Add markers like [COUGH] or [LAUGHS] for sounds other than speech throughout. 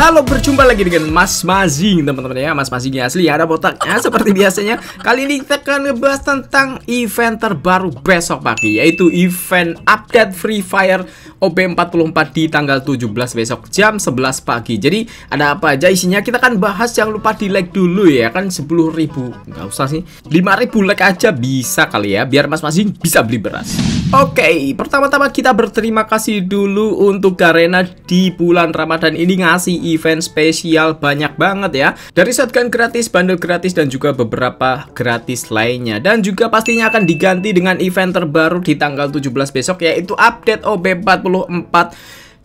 Halo, berjumpa lagi dengan Mas Mazing, teman-teman ya. Mas Mazing asli ada botaknya [LAUGHS] seperti biasanya. Kali ini kita akan ngebahas tentang event terbaru besok pagi yaitu event update Free Fire OP 44 di tanggal 17 besok jam 11 pagi. Jadi, ada apa aja isinya kita akan bahas. yang lupa di-like dulu ya kan 10.000. nggak usah sih. 5.000 like aja bisa kali ya biar Mas Mazing bisa beli beras. Oke, okay, pertama-tama kita berterima kasih dulu untuk Garena di bulan Ramadan ini ngasih event spesial banyak banget ya dari shotgun gratis, bundle gratis dan juga beberapa gratis lainnya dan juga pastinya akan diganti dengan event terbaru di tanggal 17 besok yaitu update OB44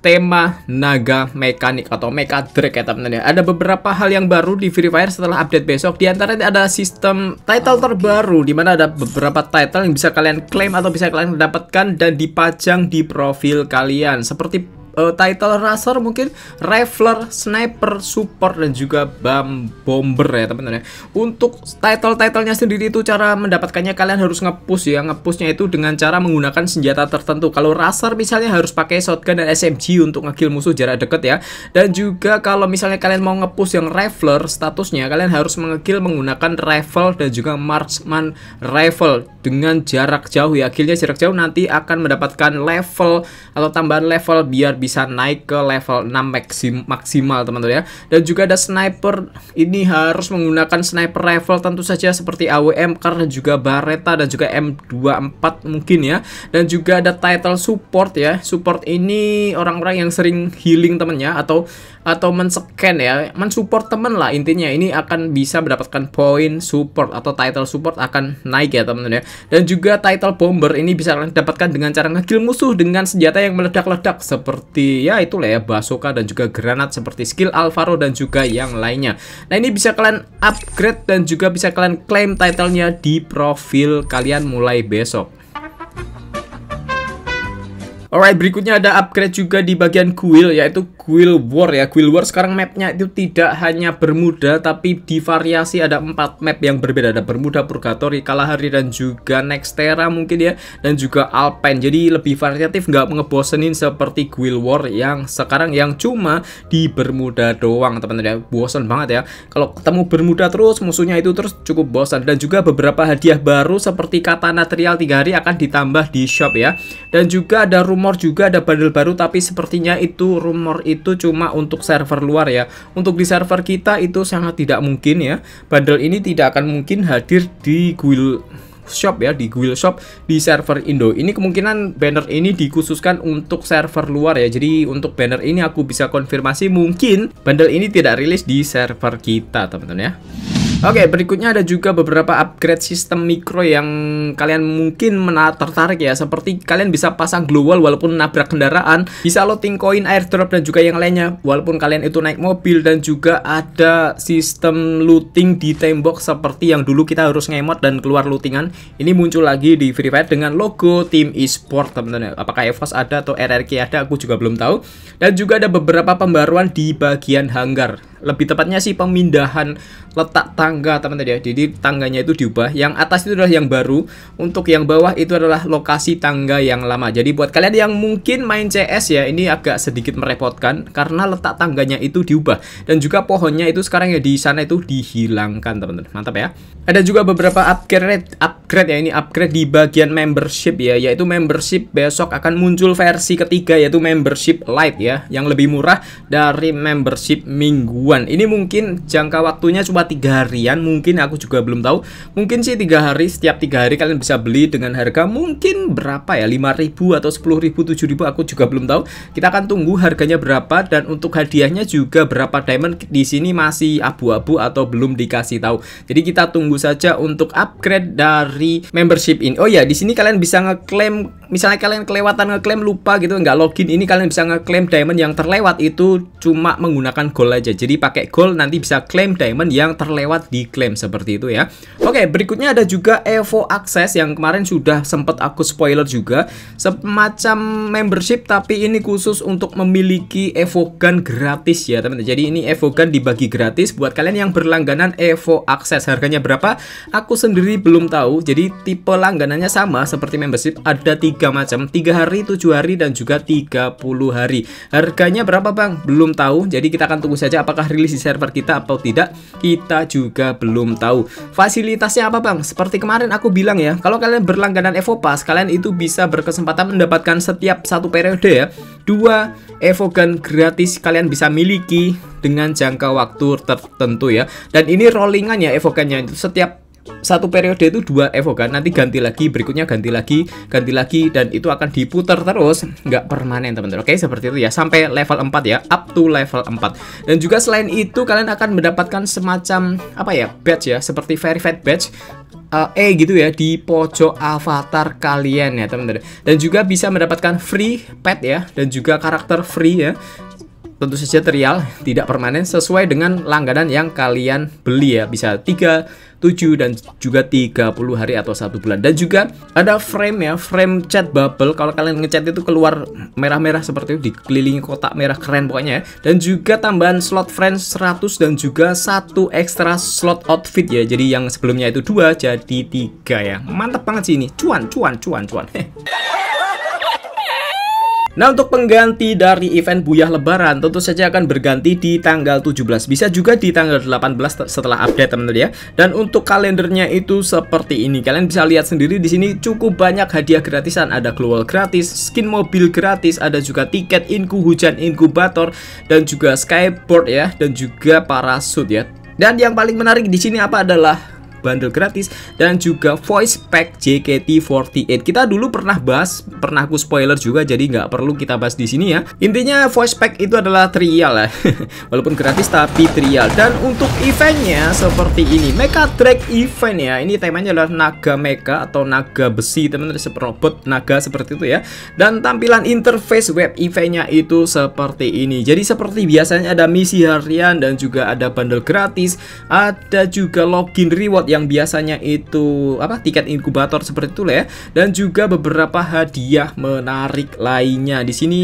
tema naga mekanik atau mecha drake ya teman-teman ya. Ada beberapa hal yang baru di Free Fire setelah update besok. Di antaranya ada sistem title terbaru di mana ada beberapa title yang bisa kalian klaim atau bisa kalian dapatkan dan dipajang di profil kalian. Seperti uh, title Raser mungkin Rifler, Sniper, Support dan juga bomb Bomber ya teman-teman ya. Untuk title-titlenya sendiri itu cara mendapatkannya kalian harus ngepush ya. Ngepushnya itu dengan cara menggunakan senjata tertentu. Kalau Raser misalnya harus pakai shotgun dan SMG untuk ngekill musuh jarak dekat ya. Dan juga kalau misalnya kalian mau ngepush yang Rifler statusnya kalian harus mengekill menggunakan rifle dan juga marksman rifle dengan jarak jauh ya. Killnya jarak jauh nanti akan mendapatkan level atau tambahan level biar bisa bisa naik ke level 6 maksim maksimal teman-teman ya. Dan juga ada sniper, ini harus menggunakan sniper level tentu saja seperti AWM karena juga barreta dan juga M24 mungkin ya. Dan juga ada title support ya. Support ini orang-orang yang sering healing temennya atau atau men-scan ya, mensupport temen lah intinya. Ini akan bisa mendapatkan poin support atau title support akan naik ya teman-teman ya. Dan juga title bomber ini bisa mendapatkan dapatkan dengan cara ngekill musuh dengan senjata yang meledak-ledak seperti seperti ya itulah ya Basoka dan juga granat seperti skill Alvaro dan juga yang lainnya. Nah ini bisa kalian upgrade dan juga bisa kalian claim titlenya di profil kalian mulai besok. Alright, berikutnya ada upgrade juga di bagian guild yaitu guild war ya. Guild war sekarang mapnya itu tidak hanya Bermuda tapi divariasi ada empat map yang berbeda ada Bermuda, Purgatory, Kalahari dan juga Nextera mungkin ya dan juga Alpen. Jadi lebih variatif nggak ngebosenin seperti guild war yang sekarang yang cuma di Bermuda doang teman-teman ya. Bosan banget ya. Kalau ketemu Bermuda terus musuhnya itu terus cukup bosan dan juga beberapa hadiah baru seperti katana trial 3 hari akan ditambah di shop ya. Dan juga ada rumah rumor juga ada bundle baru tapi sepertinya itu rumor itu cuma untuk server luar ya. Untuk di server kita itu sangat tidak mungkin ya. Bundle ini tidak akan mungkin hadir di guild shop ya di guild shop di server Indo ini kemungkinan banner ini dikhususkan untuk server luar ya jadi untuk banner ini aku bisa konfirmasi mungkin bundle ini tidak rilis di server kita teman-teman ya Oke, okay, berikutnya ada juga beberapa upgrade sistem mikro yang kalian mungkin menar tertarik ya. Seperti kalian bisa pasang glow wall walaupun nabrak kendaraan, bisa loading coin, airdrop dan juga yang lainnya walaupun kalian itu naik mobil dan juga ada sistem looting di tembok seperti yang dulu kita harus ngemot dan keluar lootingan. Ini muncul lagi di Free Fire dengan logo tim e-sport teman-teman. Apakah EVOS ada atau RRQ ada aku juga belum tahu. Dan juga ada beberapa pembaruan di bagian hanggar. Lebih tepatnya sih pemindahan letak tangan tangga teman teman ya jadi tangganya itu diubah yang atas itu adalah yang baru untuk yang bawah itu adalah lokasi tangga yang lama jadi buat kalian yang mungkin main CS ya ini agak sedikit merepotkan karena letak tangganya itu diubah dan juga pohonnya itu sekarang ya di sana itu dihilangkan teman-teman mantap ya ada juga beberapa upgrade upgrade ya ini upgrade di bagian membership ya yaitu membership besok akan muncul versi ketiga yaitu membership light ya yang lebih murah dari membership mingguan ini mungkin jangka waktunya cuma tiga hari harian mungkin aku juga belum tahu mungkin sih tiga hari setiap tiga hari kalian bisa beli dengan harga mungkin berapa ya 5000 atau 10000 7000 aku juga belum tahu kita akan tunggu harganya berapa dan untuk hadiahnya juga berapa diamond di sini masih abu-abu atau belum dikasih tahu jadi kita tunggu saja untuk upgrade dari membership ini oh ya di sini kalian bisa ngeklaim misalnya kalian kelewatan ngeklaim lupa gitu nggak login ini kalian bisa ngeklaim diamond yang terlewat itu cuma menggunakan gold aja jadi pakai gold nanti bisa klaim diamond yang terlewat diklaim seperti itu ya. Oke, berikutnya ada juga Evo Access yang kemarin sudah sempat aku spoiler juga. Semacam membership tapi ini khusus untuk memiliki Evo Gun gratis ya, teman-teman. Jadi ini Evo Gun dibagi gratis buat kalian yang berlangganan Evo Access. Harganya berapa? Aku sendiri belum tahu. Jadi tipe langganannya sama seperti membership ada tiga macam, tiga hari, tujuh hari dan juga 30 hari. Harganya berapa, Bang? Belum tahu. Jadi kita akan tunggu saja apakah rilis di server kita atau tidak. Kita juga juga belum tahu. Fasilitasnya apa bang? Seperti kemarin aku bilang ya, kalau kalian berlangganan Evo Pass, kalian itu bisa berkesempatan mendapatkan setiap satu periode ya, dua Evo Gun gratis kalian bisa miliki dengan jangka waktu tertentu ya. Dan ini rollingannya Evo Gunnya itu setiap satu periode itu dua Evo kan. nanti ganti lagi berikutnya ganti lagi ganti lagi dan itu akan diputar terus nggak permanen teman-teman oke seperti itu ya sampai level 4 ya up to level 4 dan juga selain itu kalian akan mendapatkan semacam apa ya badge ya seperti verified badge uh, E gitu ya di pojok avatar kalian ya teman-teman dan juga bisa mendapatkan free pet ya dan juga karakter free ya tentu saja trial, tidak permanen sesuai dengan langganan yang kalian beli ya. Bisa 3, 7 dan juga 30 hari atau satu bulan. Dan juga ada frame ya, frame chat bubble. Kalau kalian ngechat itu keluar merah-merah seperti itu dikelilingi kotak merah keren pokoknya ya. Dan juga tambahan slot friends 100 dan juga satu extra slot outfit ya. Jadi yang sebelumnya itu dua jadi tiga ya. Mantap banget sih ini. Cuan cuan cuan cuan. [LAUGHS] Nah untuk pengganti dari event Buyah Lebaran tentu saja akan berganti di tanggal 17 Bisa juga di tanggal 18 setelah update teman-teman ya Dan untuk kalendernya itu seperti ini Kalian bisa lihat sendiri di sini cukup banyak hadiah gratisan Ada global gratis, skin mobil gratis, ada juga tiket inku hujan inkubator Dan juga skyboard ya, dan juga parasut ya dan yang paling menarik di sini apa adalah bundle gratis dan juga voice pack JKT48. Kita dulu pernah bahas, pernah aku spoiler juga jadi nggak perlu kita bahas di sini ya. Intinya voice pack itu adalah trial ya. [LAUGHS] Walaupun gratis tapi trial. Dan untuk eventnya seperti ini, Mecha Drag Event ya. Ini temanya adalah naga mecha atau naga besi, teman-teman seperti robot naga seperti itu ya. Dan tampilan interface web eventnya itu seperti ini. Jadi seperti biasanya ada misi harian dan juga ada bundle gratis, ada juga login reward yang biasanya itu apa tiket inkubator seperti itu lah ya dan juga beberapa hadiah menarik lainnya di sini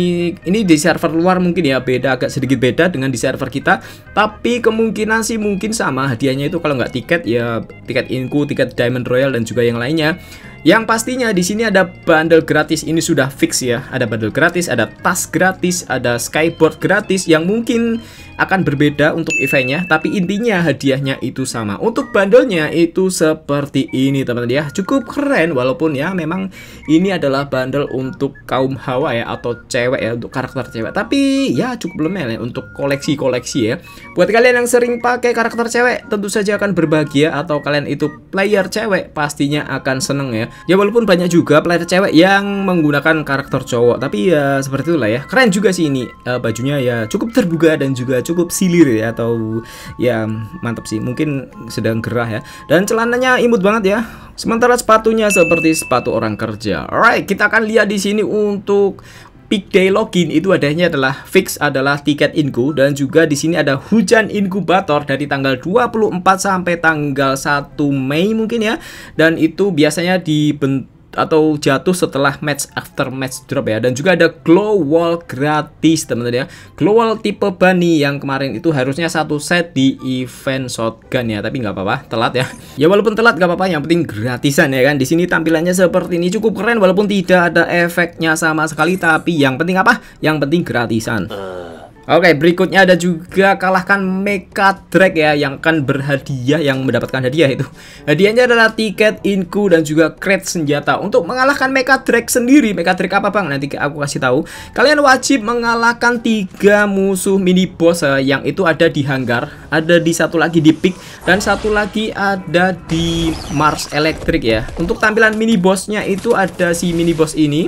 ini di server luar mungkin ya beda agak sedikit beda dengan di server kita tapi kemungkinan sih mungkin sama hadiahnya itu kalau nggak tiket ya tiket inku tiket diamond royal dan juga yang lainnya yang pastinya di sini ada bundle gratis ini sudah fix ya ada bundle gratis ada tas gratis ada skyboard gratis yang mungkin akan berbeda untuk eventnya tapi intinya hadiahnya itu sama untuk bandelnya itu seperti ini teman-teman ya cukup keren walaupun ya memang ini adalah bandel untuk kaum hawa ya atau cewek ya untuk karakter cewek tapi ya cukup lemel ya untuk koleksi-koleksi ya buat kalian yang sering pakai karakter cewek tentu saja akan berbahagia atau kalian itu player cewek pastinya akan seneng ya ya walaupun banyak juga player cewek yang menggunakan karakter cowok tapi ya seperti itulah ya keren juga sih ini uh, bajunya ya cukup terbuka dan juga cukup silir ya atau ya mantap sih mungkin sedang gerah ya dan celananya imut banget ya sementara sepatunya seperti sepatu orang kerja alright kita akan lihat di sini untuk peak day login itu adanya adalah fix adalah tiket inku dan juga di sini ada hujan inkubator dari tanggal 24 sampai tanggal 1 Mei mungkin ya dan itu biasanya dibentuk atau jatuh setelah match after match drop ya. Dan juga ada glow wall gratis teman-teman ya. Glow wall tipe bunny yang kemarin itu harusnya satu set di event shotgun ya, tapi nggak apa-apa, telat ya. [LAUGHS] Ya walaupun telat nggak apa-apa, yang penting gratisan ya kan. Di sini tampilannya seperti ini cukup keren walaupun tidak ada efeknya sama sekali, tapi yang penting apa? Yang penting gratisan. Eh, Oke, berikutnya ada juga kalahkan Mecha Drag ya yang kan berhadiah yang mendapatkan hadiah itu. Hadiahnya adalah tiket inku dan juga crate senjata. Untuk mengalahkan Mecha Drag sendiri, Mecha Drag apa Bang? Nanti aku kasih tahu. Kalian wajib mengalahkan tiga musuh mini boss ya, yang itu ada di hanggar, ada di satu lagi di peak dan satu lagi ada di Mars Electric ya. Untuk tampilan mini bossnya itu ada si mini boss ini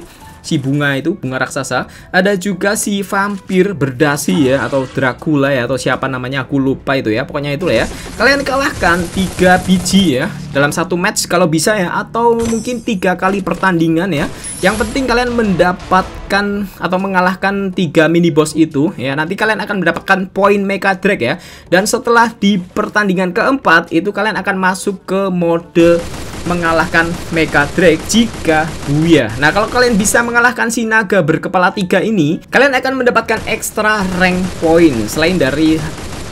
si bunga itu bunga raksasa ada juga si vampir berdasi ya atau Dracula ya atau siapa namanya aku lupa itu ya pokoknya itulah ya kalian kalahkan tiga biji ya dalam satu match kalau bisa ya atau mungkin tiga kali pertandingan ya yang penting kalian mendapatkan atau mengalahkan tiga mini boss itu ya. Nanti kalian akan mendapatkan poin Mega Drake ya. Dan setelah di pertandingan keempat itu kalian akan masuk ke mode mengalahkan Mega Drake jika Buya. Nah, kalau kalian bisa mengalahkan si naga berkepala tiga ini, kalian akan mendapatkan extra rank point selain dari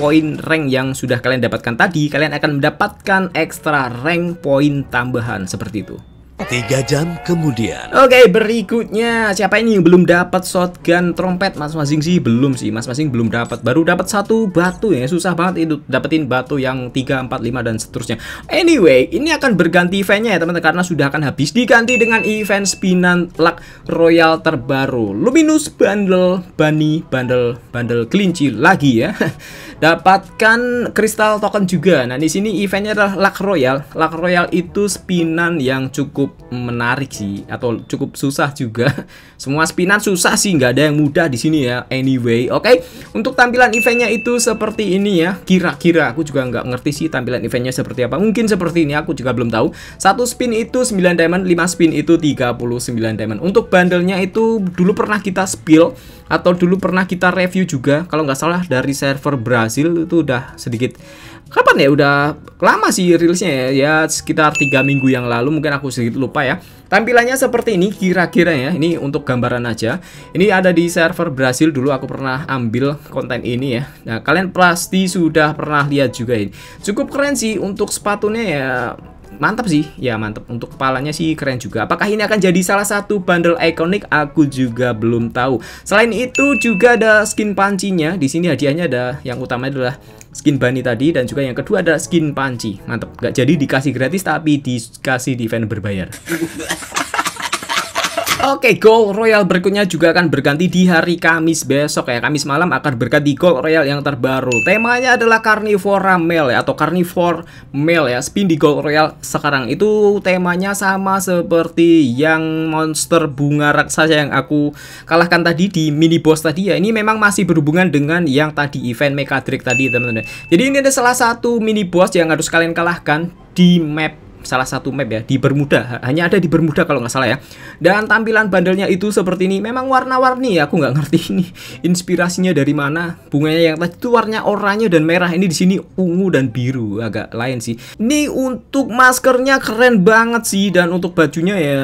poin rank yang sudah kalian dapatkan tadi, kalian akan mendapatkan extra rank point tambahan seperti itu. Tiga jam kemudian. Oke, okay, berikutnya siapa ini yang belum dapat shotgun trompet Mas Masing sih belum sih, Mas Masing belum dapat. Baru dapat satu batu ya, susah banget itu dapetin batu yang tiga empat lima dan seterusnya. Anyway, ini akan berganti eventnya ya teman-teman karena sudah akan habis diganti dengan event spinan luck royal terbaru. Luminous bundle, bunny bundle, bundle kelinci lagi ya. [LAUGHS] Dapatkan kristal token juga. Nah, di sini eventnya adalah luck royal. Luck royal itu spinan yang cukup cukup menarik sih atau cukup susah juga. [LAUGHS] Semua spinan susah sih, nggak ada yang mudah di sini ya. Anyway, oke. Okay? Untuk tampilan eventnya itu seperti ini ya. Kira-kira aku juga nggak ngerti sih tampilan eventnya seperti apa. Mungkin seperti ini aku juga belum tahu. Satu spin itu 9 diamond, 5 spin itu 39 diamond. Untuk bandelnya itu dulu pernah kita spill atau dulu pernah kita review juga kalau nggak salah dari server Brazil itu udah sedikit kapan ya udah lama sih rilisnya ya ya sekitar tiga minggu yang lalu mungkin aku sedikit lupa ya tampilannya seperti ini kira-kira ya ini untuk gambaran aja ini ada di server Brasil dulu aku pernah ambil konten ini ya nah kalian pasti sudah pernah lihat juga ini cukup keren sih untuk sepatunya ya mantap sih ya mantap untuk kepalanya sih keren juga apakah ini akan jadi salah satu bundle ikonik aku juga belum tahu selain itu juga ada skin pancinya di sini hadiahnya ada yang utama adalah skin bunny tadi dan juga yang kedua ada skin panci mantap nggak jadi dikasih gratis tapi dikasih di event berbayar [LAUGHS] Oke, okay, Gold Royal berikutnya juga akan berganti di hari Kamis besok ya. Kamis malam akan berganti Gold Royal yang terbaru. Temanya adalah Carnivora Male ya, atau Carnivore Male ya. Spin di Gold Royal sekarang itu temanya sama seperti yang monster bunga raksasa yang aku kalahkan tadi di mini boss tadi ya. Ini memang masih berhubungan dengan yang tadi event Mecha trick tadi teman-teman. Jadi ini ada salah satu mini boss yang harus kalian kalahkan di map salah satu map ya di Bermuda hanya ada di Bermuda kalau nggak salah ya dan tampilan bandelnya itu seperti ini memang warna-warni ya aku nggak ngerti ini inspirasinya dari mana bunganya yang tadi itu warnanya oranye dan merah ini di sini ungu dan biru agak lain sih ini untuk maskernya keren banget sih dan untuk bajunya ya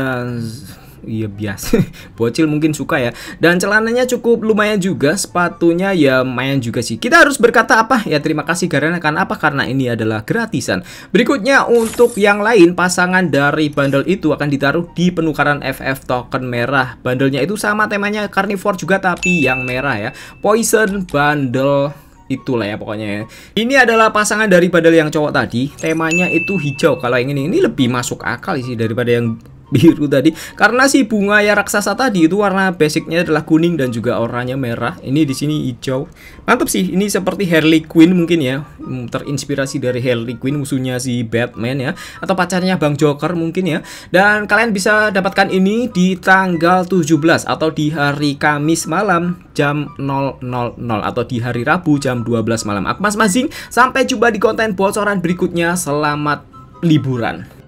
iya biasa [LAUGHS] bocil mungkin suka ya dan celananya cukup lumayan juga sepatunya ya lumayan juga sih kita harus berkata apa ya terima kasih karena karena apa karena ini adalah gratisan berikutnya untuk yang lain pasangan dari bundle itu akan ditaruh di penukaran FF token merah bundlenya itu sama temanya carnivore juga tapi yang merah ya poison bundle itulah ya pokoknya ya. Ini adalah pasangan dari yang cowok tadi. Temanya itu hijau. Kalau yang ini ini lebih masuk akal sih daripada yang biru tadi karena si bunga ya raksasa tadi itu warna basicnya adalah kuning dan juga orangnya merah ini di sini hijau mantap sih ini seperti Harley Quinn mungkin ya hmm, terinspirasi dari Harley Quinn musuhnya si Batman ya atau pacarnya Bang Joker mungkin ya dan kalian bisa dapatkan ini di tanggal 17 atau di hari Kamis malam jam 000 atau di hari Rabu jam 12 malam Akmas Mazing sampai jumpa di konten bocoran berikutnya selamat liburan